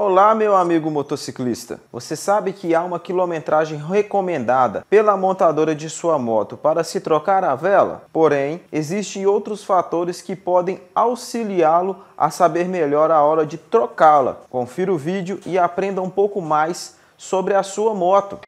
Olá, meu amigo motociclista. Você sabe que há uma quilometragem recomendada pela montadora de sua moto para se trocar a vela? Porém, existem outros fatores que podem auxiliá-lo a saber melhor a hora de trocá-la. Confira o vídeo e aprenda um pouco mais sobre a sua moto.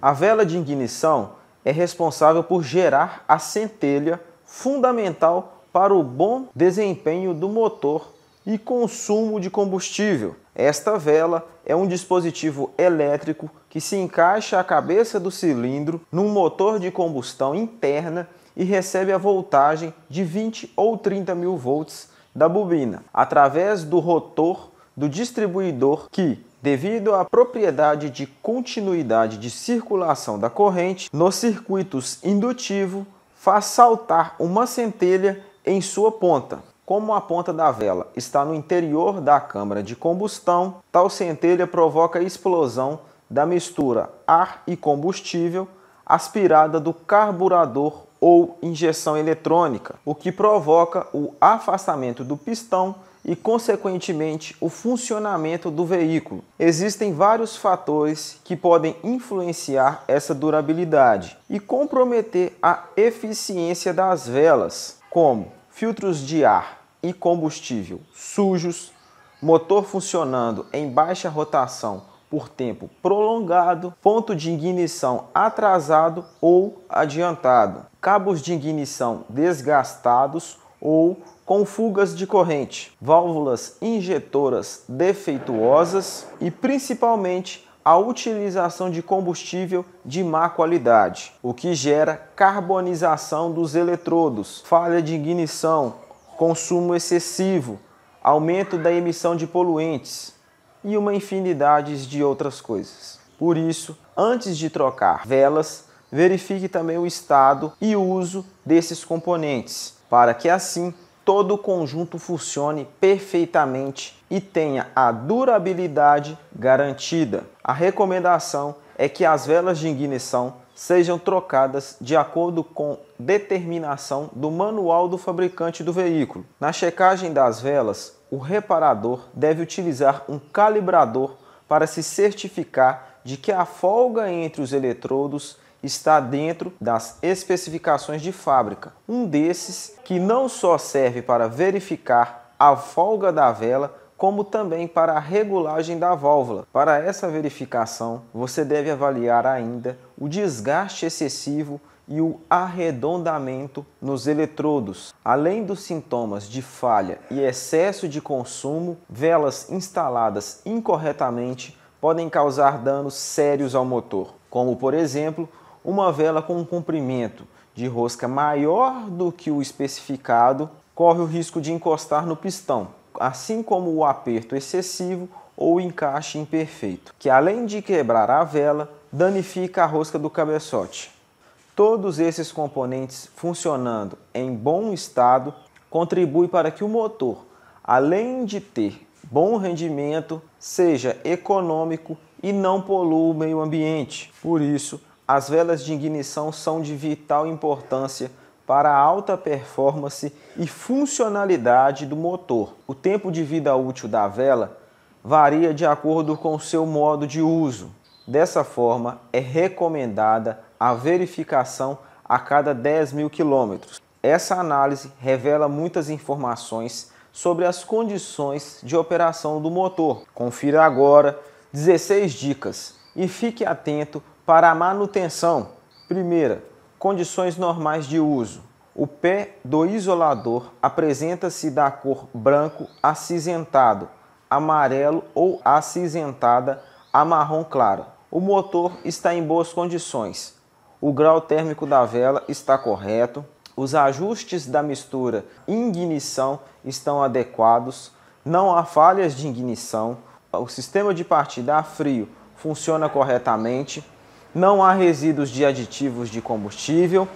A vela de ignição é responsável por gerar a centelha fundamental para o bom desempenho do motor e consumo de combustível. Esta vela é um dispositivo elétrico que se encaixa à cabeça do cilindro num motor de combustão interna e recebe a voltagem de 20 ou 30 mil volts da bobina através do rotor do distribuidor que, devido à propriedade de continuidade de circulação da corrente nos circuitos indutivo, faz saltar uma centelha em sua ponta. Como a ponta da vela está no interior da câmara de combustão, tal centelha provoca a explosão da mistura ar e combustível aspirada do carburador ou injeção eletrônica, o que provoca o afastamento do pistão e, consequentemente, o funcionamento do veículo. Existem vários fatores que podem influenciar essa durabilidade e comprometer a eficiência das velas, como filtros de ar e combustível sujos, motor funcionando em baixa rotação por tempo prolongado, ponto de ignição atrasado ou adiantado, cabos de ignição desgastados ou com fugas de corrente, válvulas injetoras defeituosas e principalmente a utilização de combustível de má qualidade, o que gera carbonização dos eletrodos, falha de ignição, consumo excessivo, aumento da emissão de poluentes e uma infinidade de outras coisas. Por isso, antes de trocar velas, verifique também o estado e uso desses componentes, para que assim todo o conjunto funcione perfeitamente e tenha a durabilidade garantida. A recomendação é que as velas de ignição sejam trocadas de acordo com determinação do manual do fabricante do veículo. Na checagem das velas, o reparador deve utilizar um calibrador para se certificar de que a folga entre os eletrodos está dentro das especificações de fábrica. Um desses que não só serve para verificar a folga da vela, como também para a regulagem da válvula. Para essa verificação, você deve avaliar ainda o desgaste excessivo e o arredondamento nos eletrodos. Além dos sintomas de falha e excesso de consumo, velas instaladas incorretamente podem causar danos sérios ao motor, como por exemplo uma vela com um comprimento de rosca maior do que o especificado corre o risco de encostar no pistão, assim como o aperto excessivo ou encaixe imperfeito, que além de quebrar a vela, danifica a rosca do cabeçote. Todos esses componentes funcionando em bom estado contribuem para que o motor, além de ter bom rendimento, seja econômico e não polua o meio ambiente. Por isso, as velas de ignição são de vital importância para a alta performance e funcionalidade do motor. O tempo de vida útil da vela varia de acordo com seu modo de uso. Dessa forma, é recomendada a verificação a cada 10 mil quilômetros. Essa análise revela muitas informações sobre as condições de operação do motor. Confira agora 16 dicas e fique atento para a manutenção, primeira, condições normais de uso. O pé do isolador apresenta-se da cor branco acinzentado, amarelo ou acinzentada a marrom claro. O motor está em boas condições. O grau térmico da vela está correto. Os ajustes da mistura ignição estão adequados. Não há falhas de ignição. O sistema de partida a frio funciona corretamente não há resíduos de aditivos de combustível,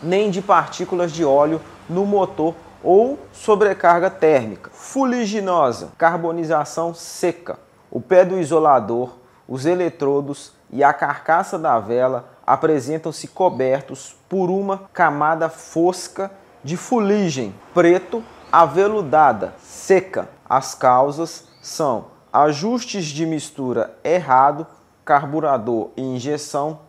nem de partículas de óleo no motor ou sobrecarga térmica. Fuliginosa, carbonização seca. O pé do isolador, os eletrodos e a carcaça da vela apresentam-se cobertos por uma camada fosca de fuligem preto aveludada, seca. As causas são ajustes de mistura errado carburador e injeção,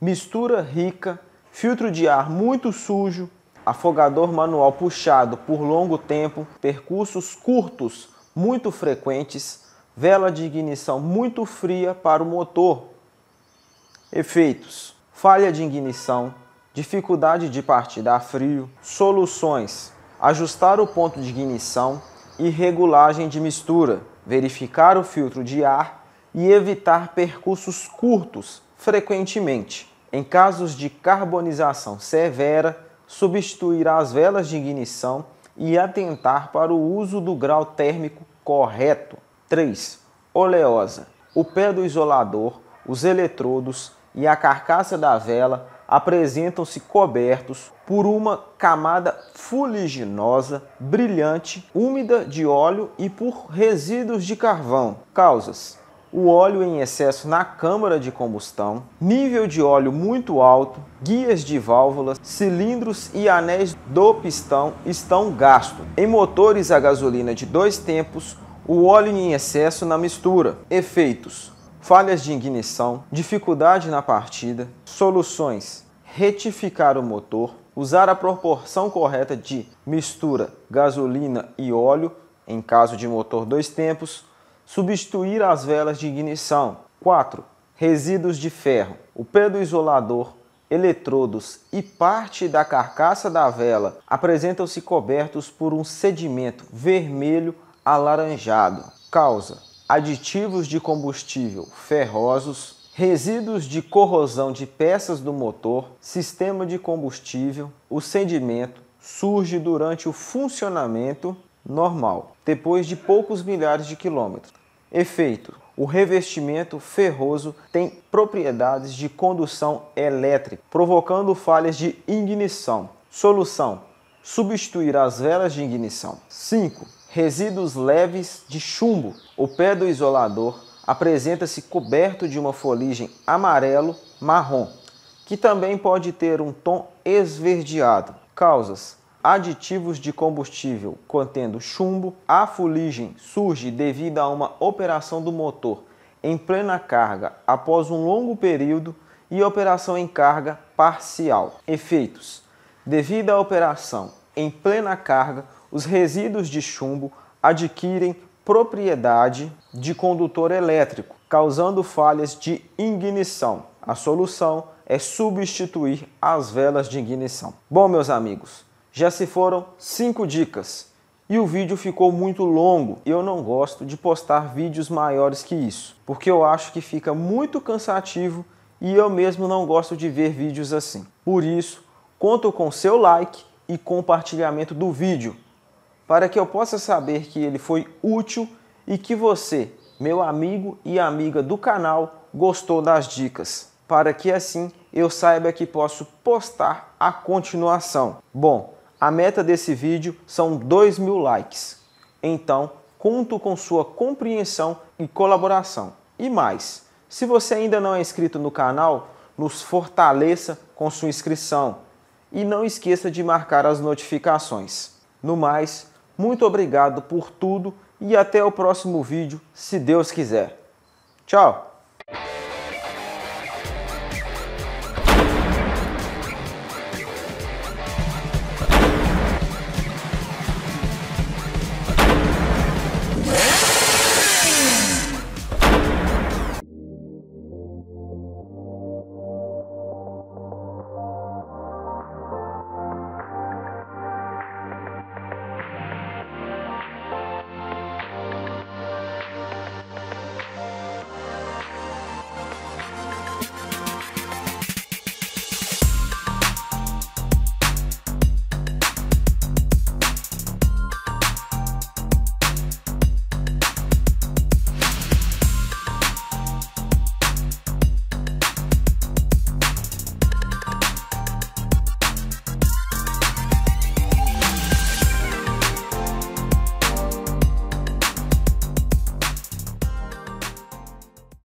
mistura rica, filtro de ar muito sujo, afogador manual puxado por longo tempo, percursos curtos muito frequentes, vela de ignição muito fria para o motor. Efeitos: falha de ignição, dificuldade de partida a frio. Soluções: ajustar o ponto de ignição e regulagem de mistura, verificar o filtro de ar e evitar percursos curtos frequentemente. Em casos de carbonização severa, substituir as velas de ignição e atentar para o uso do grau térmico correto. 3. Oleosa. O pé do isolador, os eletrodos e a carcaça da vela apresentam-se cobertos por uma camada fuliginosa, brilhante, úmida de óleo e por resíduos de carvão. Causas: o óleo em excesso na câmara de combustão, nível de óleo muito alto, guias de válvulas, cilindros e anéis do pistão estão gastos. Em motores a gasolina de dois tempos, o óleo em excesso na mistura. Efeitos: falhas de ignição, dificuldade na partida. Soluções: retificar o motor, usar a proporção correta de mistura, gasolina e óleo em caso de motor dois tempos Substituir as velas de ignição. 4. Resíduos de ferro. O pé do isolador, eletrodos e parte da carcaça da vela apresentam-se cobertos por um sedimento vermelho alaranjado. Causa: aditivos de combustível ferrosos, resíduos de corrosão de peças do motor, sistema de combustível. O sedimento surge durante o funcionamento normal, depois de poucos milhares de quilômetros. Efeito: o revestimento ferroso tem propriedades de condução elétrica, provocando falhas de ignição. Solução: substituir as velas de ignição. 5. Resíduos leves de chumbo. O pé do isolador apresenta-se coberto de uma foligem amarelo-marrom, que também pode ter um tom esverdeado. Causas: aditivos de combustível contendo chumbo, a fuligem surge devido a uma operação do motor em plena carga após um longo período e operação em carga parcial. Efeitos: devido à operação em plena carga, os resíduos de chumbo adquirem propriedade de condutor elétrico, causando falhas de ignição. A solução é substituir as velas de ignição. Bom, meus amigos, já se foram 5 dicas e o vídeo ficou muito longo. Eu não gosto de postar vídeos maiores que isso, porque eu acho que fica muito cansativo e eu mesmo não gosto de ver vídeos assim. Por isso, conto com seu like e compartilhamento do vídeo, para que eu possa saber que ele foi útil e que você, meu amigo e amiga do canal, gostou das dicas, para que assim eu saiba que posso postar a continuação. Bom, a meta desse vídeo são 2 mil likes. Então, conto com sua compreensão e colaboração. E mais, se você ainda não é inscrito no canal, nos fortaleça com sua inscrição. E não esqueça de marcar as notificações. No mais, muito obrigado por tudo e até o próximo vídeo, se Deus quiser. Tchau!